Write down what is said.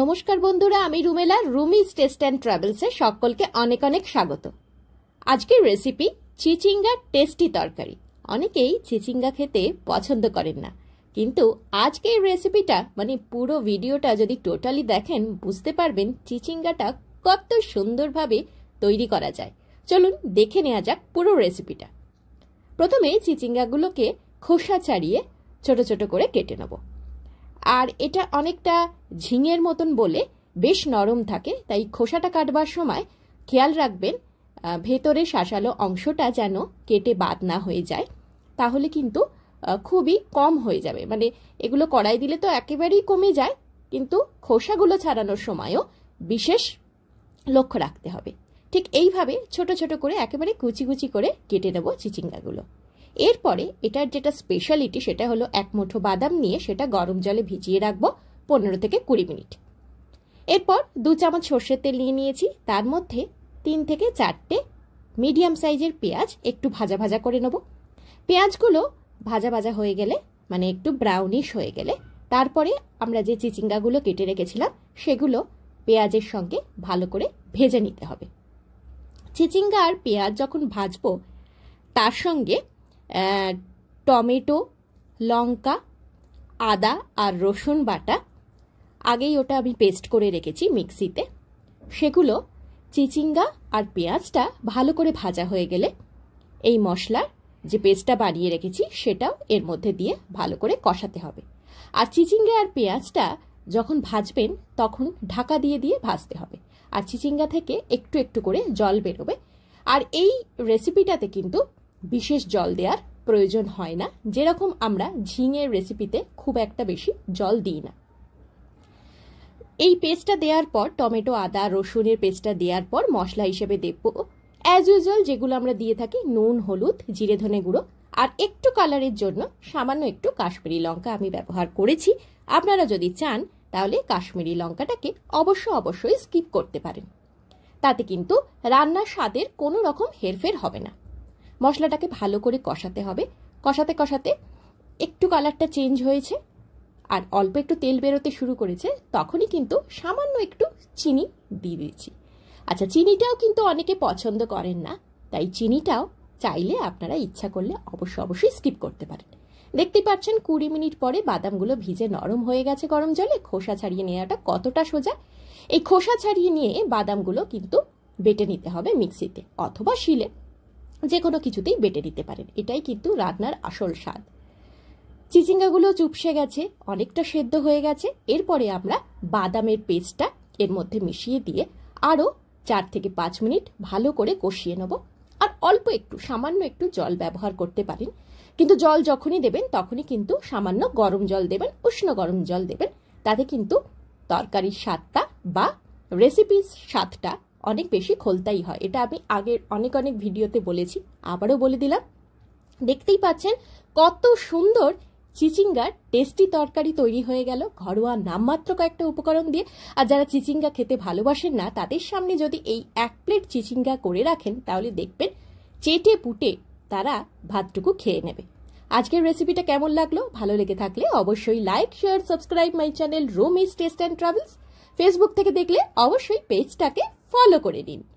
নমস্কার বন্ধুরা আমি রুমেলা রুমিজ টেস্ট অ্যান্ড ট্রাভেলসে সকলকে অনেক অনেক স্বাগত আজকের রেসিপি চিচিঙ্গা টেস্টি তরকারি অনেকেই চিচিঙ্গা খেতে পছন্দ করেন না কিন্তু আজকের রেসিপিটা মানে পুরো ভিডিওটা যদি টোটালি দেখেন বুঝতে পারবেন চিচিঙ্গাটা কত সুন্দরভাবে তৈরি করা যায় চলুন দেখে নেওয়া যাক পুরো রেসিপিটা প্রথমে চিচিঙ্গাগুলোকে খোসা ছাড়িয়ে ছোট ছোট করে কেটে নেবো আর এটা অনেকটা ঝিঙের মতন বলে বেশ নরম থাকে তাই খোসাটা কাটবার সময় খেয়াল রাখবেন ভেতরে শাসালো অংশটা যেন কেটে বাদ না হয়ে যায় তাহলে কিন্তু খুবই কম হয়ে যাবে মানে এগুলো কড়াই দিলে তো একেবারেই কমে যায় কিন্তু খোসাগুলো ছাড়ানোর সময়ও বিশেষ লক্ষ্য রাখতে হবে ঠিক এইভাবে ছোট ছোট করে একেবারে কুচি কুচি করে কেটে নেব চিচিঙ্গাগুলো এরপরে এটার যেটা স্পেশালিটি সেটা হলো এক মুঠো বাদাম নিয়ে সেটা গরম জলে ভিজিয়ে রাখবো পনেরো থেকে কুড়ি মিনিট এরপর দু চামচ সর্ষের তেল নিয়ে নিয়েছি তার মধ্যে তিন থেকে চারটে মিডিয়াম সাইজের পেঁয়াজ একটু ভাজা ভাজা করে নেব পেঁয়াজগুলো ভাজা ভাজা হয়ে গেলে মানে একটু ব্রাউনিশ হয়ে গেলে তারপরে আমরা যে চিচিঙ্গাগুলো কেটে রেখেছিলাম সেগুলো পেঁয়াজের সঙ্গে ভালো করে ভেজে নিতে হবে চিচিঙ্গা আর পেঁয়াজ যখন ভাজবো তার সঙ্গে টমেটো লঙ্কা আদা আর রসুন বাটা আগেই ওটা আমি পেস্ট করে রেখেছি মিক্সিতে সেগুলো চিচিঙ্গা আর পেঁয়াজটা ভালো করে ভাজা হয়ে গেলে এই মশলার যে পেস্টটা বানিয়ে রেখেছি সেটাও এর মধ্যে দিয়ে ভালো করে কষাতে হবে আর চিচিঙ্গা আর পেঁয়াজটা যখন ভাজবেন তখন ঢাকা দিয়ে দিয়ে ভাজতে হবে আর চিচিঙ্গা থেকে একটু একটু করে জল বেরোবে আর এই রেসিপিটাতে কিন্তু বিশেষ জল দেওয়ার প্রয়োজন হয় না যেরকম আমরা ঝিঙের রেসিপিতে খুব একটা বেশি জল দিই না এই পেস্টটা দেওয়ার পর টমেটো আদা রসুনের পেস্টটা দেওয়ার পর মশলা হিসেবে দেব অ্যাজ ইউজুয়াল যেগুলো আমরা দিয়ে থাকি নুন হলুদ জিরে ধনে গুঁড়ো আর একটু কালারের জন্য সামান্য একটু কাশ্মীরি লঙ্কা আমি ব্যবহার করেছি আপনারা যদি চান তাহলে কাশ্মীরি লঙ্কাটাকে অবশ্য অবশ্যই স্কিপ করতে পারেন তাতে কিন্তু রান্নার স্বাদের কোনো রকম হেরফের হবে না মশলাটাকে ভালো করে কষাতে হবে কষাতে কষাতে একটু কালারটা চেঞ্জ হয়েছে আর অল্প একটু তেল বেরোতে শুরু করেছে তখনই কিন্তু সামান্য একটু চিনি দিয়ে দিয়েছি আচ্ছা চিনিটাও কিন্তু অনেকে পছন্দ করেন না তাই চিনিটাও চাইলে আপনারা ইচ্ছা করলে অবশ্যই অবশ্যই স্কিপ করতে পারেন দেখতে পাচ্ছেন কুড়ি মিনিট পরে বাদামগুলো ভিজে নরম হয়ে গেছে গরম জলে খোসা ছাড়িয়ে নেওয়াটা কতটা সোজা এই খোসা ছাড়িয়ে নিয়ে বাদামগুলো কিন্তু বেটে নিতে হবে মিক্সিতে অথবা শিলে যে কোনো কিছুতেই বেটে নিতে পারেন এটাই কিন্তু রান্নার আসল স্বাদ চিচিঙ্গাগুলো চুপসে গেছে অনেকটা সেদ্ধ হয়ে গেছে এরপরে আমরা বাদামের পেস্টটা এর মধ্যে মিশিয়ে দিয়ে আরও চার থেকে পাঁচ মিনিট ভালো করে কষিয়ে নেব আর অল্প একটু সামান্য একটু জল ব্যবহার করতে পারেন কিন্তু জল যখনই দেবেন তখনই কিন্তু সামান্য গরম জল দেবেন উষ্ণ গরম জল দেবেন তাতে কিন্তু তরকারির স্বাদটা বা রেসিপির স্বাদটা অনেক বেশি খোলতাই হয় এটা আমি আগের অনেক অনেক ভিডিওতে বলেছি আবারও বলে দিলাম দেখতেই পাচ্ছেন কত সুন্দর চিচিঙ্গার টেস্টি তরকারি তৈরি হয়ে গেল ঘরোয়া নামমাত্র কয়েকটা উপকরণ দিয়ে আর যারা চিচিঙ্গা খেতে ভালোবাসেন না তাদের সামনে যদি এই এক প্লেট চিচিঙ্গা করে রাখেন তাহলে দেখবেন চেটে পুটে তারা ভাতটুকু খেয়ে নেবে আজকের রেসিপিটা কেমন লাগলো ভালো লেগে থাকলে অবশ্যই like share subscribe my channel Rumi's taste and travels Facebook থেকে দেখলে অবশ্যই পেজটাকে ফলো করে নিন